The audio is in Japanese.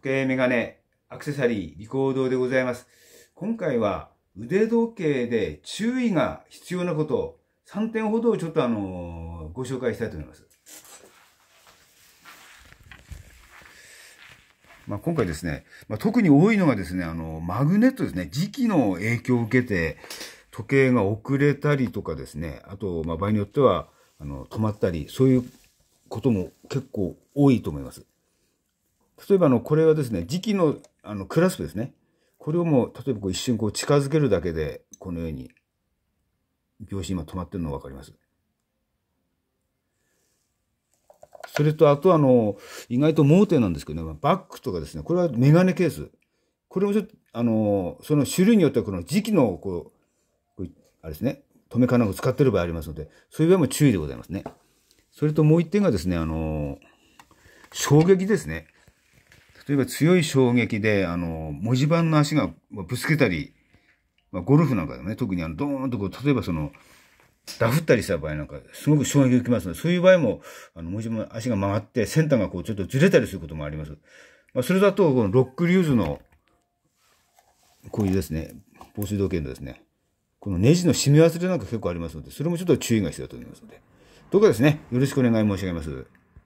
時計、メガネ、アクセサリー、リコードでございます。今回は腕時計で注意が必要なことを3点ほどちょっとあの、ご紹介したいと思います。まあ、今回ですね、まあ、特に多いのがですね、あの、マグネットですね、時期の影響を受けて、時計が遅れたりとかですね、あと、まあ、場合によっては、あの、止まったり、そういうことも結構多いと思います。例えばあの、これはですね、磁気のあのクラスプですね。これをもう、例えばこう一瞬こう近づけるだけで、このように、秒針今止まってるの分かります。それと、あとあの、意外と盲点なんですけどね、バッグとかですね、これはメガネケース。これもちょっと、あの、その種類によってはこの時期の、こう、あれですね、止め金を使ってる場合ありますので、そういう場合も注意でございますね。それともう一点がですね、あの、衝撃ですね。例えば強い衝撃で、あの、文字盤の足がぶつけたり、まあ、ゴルフなんかでもね、特にあの、ドーンとこう、例えばその、ダフったりした場合なんか、すごく衝撃を受けますので、そういう場合も、あの、文字盤の足が曲がって、先端がこう、ちょっとずれたりすることもあります。まあ、それだと、このロックリューズの、こういうですね、防水道計のですね、このネジの締め忘れなんか結構ありますので、それもちょっと注意が必要だと思いますので。どうかですね、よろしくお願い申し上げます。